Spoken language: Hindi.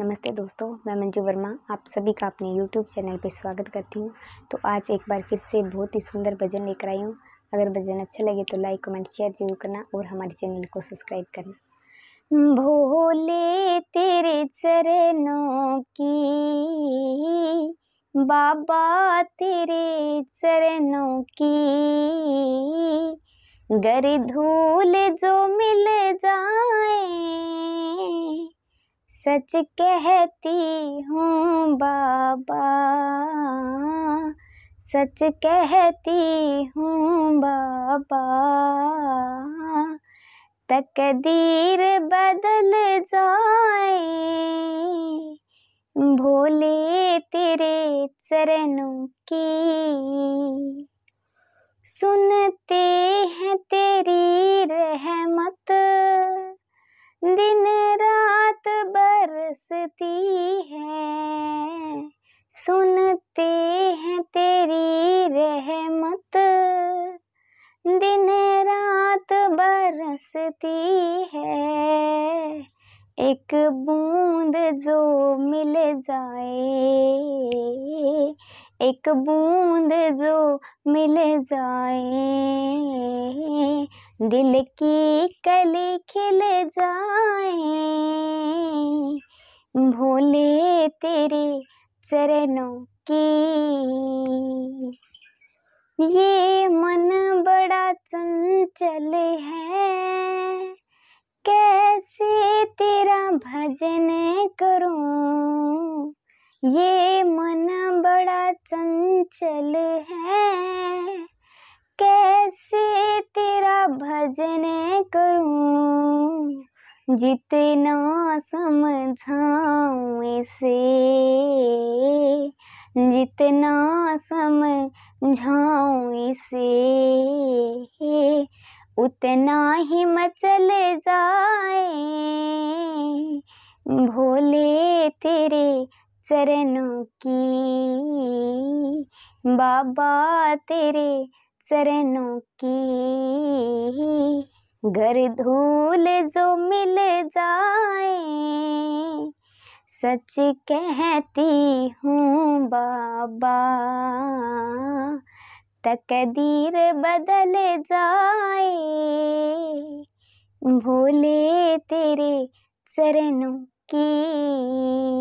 नमस्ते दोस्तों मैं मंजू वर्मा आप सभी का अपने यूट्यूब चैनल पर स्वागत करती हूँ तो आज एक बार फिर से बहुत ही सुंदर भजन लेकर आई हूँ अगर भजन अच्छा लगे तो लाइक कमेंट शेयर जरूर करना और हमारे चैनल को सब्सक्राइब करना भोले तेरे चरणों की बाबा तेरे चरणों की गर धूल जो मिल जाए सच कहती हूँ बाबा सच कहती हूँ बाबा तकदीर बदल जाए भोले तेरे चरणों की सुनते हैं तेरी रहमत दिन लगती है सुनते हैं तेरी रहमत दिन रात बरसती है एक बूंद जो मिल जाए एक बूंद जो मिल जाए दिल की कली खिल जाए भोले तेरे चरणों की ये मन बड़ा चंचल है कैसे तेरा भजन करूं ये मन बड़ा चंचल है कैसे तेरा भजन करूं जितना समझाऊँ इसे जितना समझाऊँ इसे उतना ही मचल जाए भोले तेरे चरणों की बाबा तेरे चरणों की घर धूल जो मिल जाए सच कहती हूँ बाबा तकदीर बदल जाए भोले तेरे चरणों की